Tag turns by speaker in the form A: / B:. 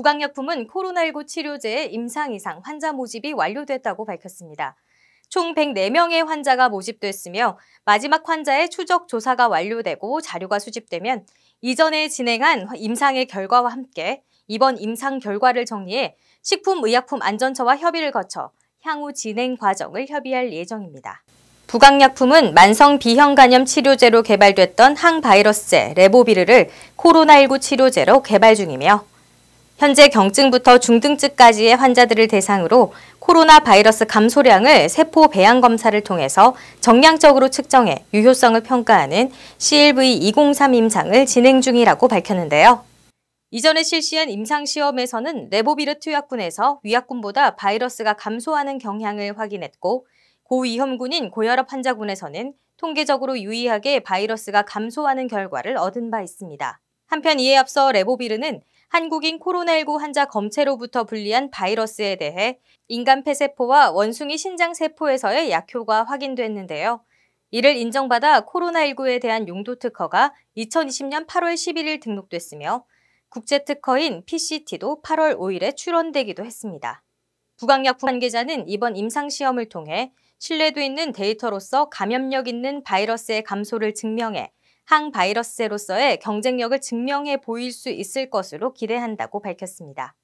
A: 부강약품은 코로나19 치료제의 임상 이상 환자 모집이 완료됐다고 밝혔습니다. 총 104명의 환자가 모집됐으며 마지막 환자의 추적 조사가 완료되고 자료가 수집되면 이전에 진행한 임상의 결과와 함께 이번 임상 결과를 정리해 식품의약품안전처와 협의를 거쳐 향후 진행 과정을 협의할 예정입니다. 부강약품은 만성 비형 간염 치료제로 개발됐던 항바이러스제 레보비르를 코로나19 치료제로 개발 중이며 현재 경증부터 중등증까지의 환자들을 대상으로 코로나 바이러스 감소량을 세포 배양 검사를 통해서 정량적으로 측정해 유효성을 평가하는 CLV-203 임상을 진행 중이라고 밝혔는데요. 이전에 실시한 임상시험에서는 레보비르 투약군에서 위약군보다 바이러스가 감소하는 경향을 확인했고 고위험군인 고혈압 환자군에서는 통계적으로 유의하게 바이러스가 감소하는 결과를 얻은 바 있습니다. 한편 이에 앞서 레보비르는 한국인 코로나19 환자 검체로부터 분리한 바이러스에 대해 인간 폐세포와 원숭이 신장세포에서의 약효가 확인됐는데요. 이를 인정받아 코로나19에 대한 용도 특허가 2020년 8월 11일 등록됐으며 국제 특허인 PCT도 8월 5일에 출원되기도 했습니다. 부강약품 관계자는 이번 임상시험을 통해 신뢰도 있는 데이터로서 감염력 있는 바이러스의 감소를 증명해 항바이러스제로서의 경쟁력을 증명해 보일 수 있을 것으로 기대한다고 밝혔습니다.